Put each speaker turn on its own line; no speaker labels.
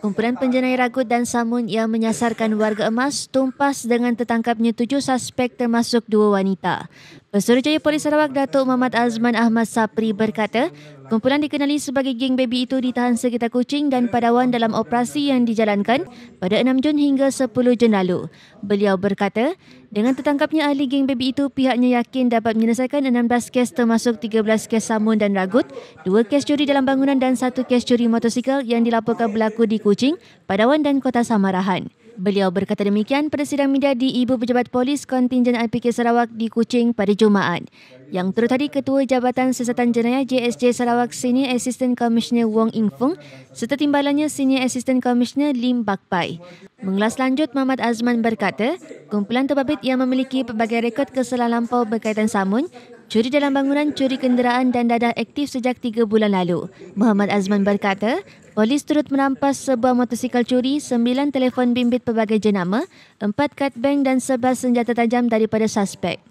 Kumpulan penjenayah ragut dan samun yang menyasarkan warga emas tumpas dengan tertangkapnya tujuh suspek termasuk dua wanita. Pesuruh Jaya Polis Sarawak, Datuk Muhammad Azman Ahmad Sapri berkata, Kumpulan dikenali sebagai geng baby itu ditahan sekitar Kucing dan Padawan dalam operasi yang dijalankan pada 6 Jun hingga 10 Jun lalu. Beliau berkata, dengan tertangkapnya ahli geng baby itu, pihaknya yakin dapat menyelesaikan 16 kes termasuk 13 kes samun dan ragut, 2 kes curi dalam bangunan dan 1 kes curi motosikal yang dilaporkan berlaku di Kucing, Padawan dan Kota Samarahan. Beliau berkata demikian pada sidang media di Ibu Pejabat Polis Kontingen IPK Sarawak di Kuching pada Jumaat. Yang turut tadi Ketua Jabatan Siasatan Jenayah JSJ Sarawak Senior Assistant Commissioner Wong Ing Fung serta timbalannya Senior Assistant Commissioner Lim Bak Pai. Mengelas lanjut, Mamat Azman berkata, kumpulan terbabit yang memiliki pelbagai rekod kesalahan lampau berkaitan samun curi dalam bangunan, curi kenderaan dan dadah aktif sejak tiga bulan lalu. Muhammad Azman berkata, polis turut menampas sebuah motosikal curi, sembilan telefon bimbit pelbagai jenama, empat kad bank dan sebas senjata tajam daripada suspek.